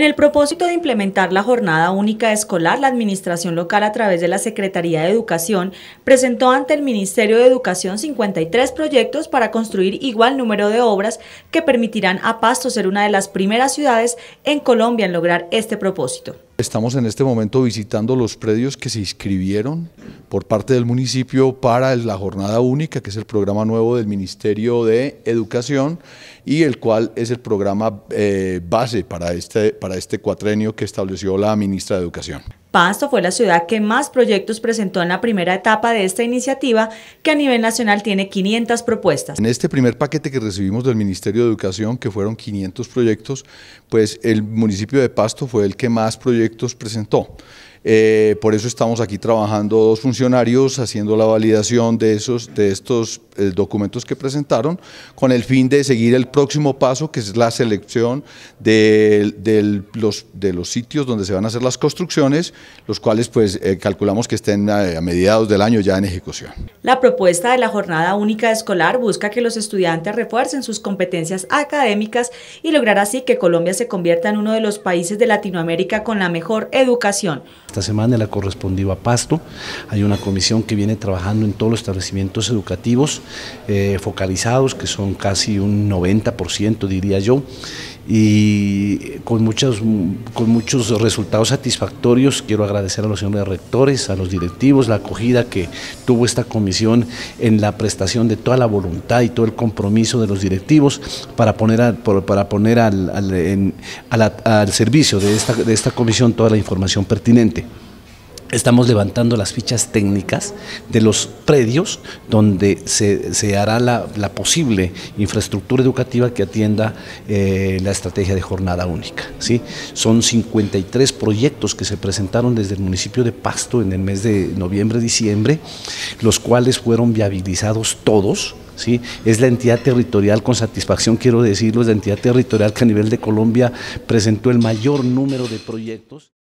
En el propósito de implementar la jornada única escolar, la Administración local a través de la Secretaría de Educación presentó ante el Ministerio de Educación 53 proyectos para construir igual número de obras que permitirán a Pasto ser una de las primeras ciudades en Colombia en lograr este propósito. Estamos en este momento visitando los predios que se inscribieron por parte del municipio para la jornada única, que es el programa nuevo del Ministerio de Educación y el cual es el programa eh, base para este, para este cuatrenio que estableció la ministra de Educación. Pasto fue la ciudad que más proyectos presentó en la primera etapa de esta iniciativa, que a nivel nacional tiene 500 propuestas. En este primer paquete que recibimos del Ministerio de Educación, que fueron 500 proyectos, pues el municipio de Pasto fue el que más proyectos presentó. Eh, por eso estamos aquí trabajando dos funcionarios haciendo la validación de, esos, de estos eh, documentos que presentaron con el fin de seguir el próximo paso que es la selección de los sitios donde se van a hacer las construcciones los cuales pues eh, calculamos que estén eh, a, mediados del año ya en ejecución. La propuesta de la jornada única escolar busca que los estudiantes refuercen sus competencias académicas y lograr así que Colombia se convierta en uno de los países de Latinoamérica con la mejor educación. Esta semana la correspondió a Pasto, hay una comisión que viene trabajando en todos los establecimientos educativos eh, focalizados, que son casi un 90% diría yo, y con muchos, con muchos resultados satisfactorios. Quiero agradecer a los señores rectores, a los directivos, la acogida que tuvo esta comisión en la prestación de toda la voluntad y todo el compromiso de los directivos para poner, para poner al, al servicio de esta, de esta comisión toda la información pertinente. Estamos levantando las fichas técnicas de los predios donde se, hará la, posible infraestructura educativa que atienda eh, la estrategia de jornada única. ¿sí? Son 53 proyectos que se presentaron desde el municipio de Pasto en el mes de noviembre-diciembre, los cuales fueron viabilizados todos, ¿Sí? Es la entidad territorial, con satisfacción quiero decirlo, es la entidad territorial que a nivel de Colombia presentó el mayor número de proyectos.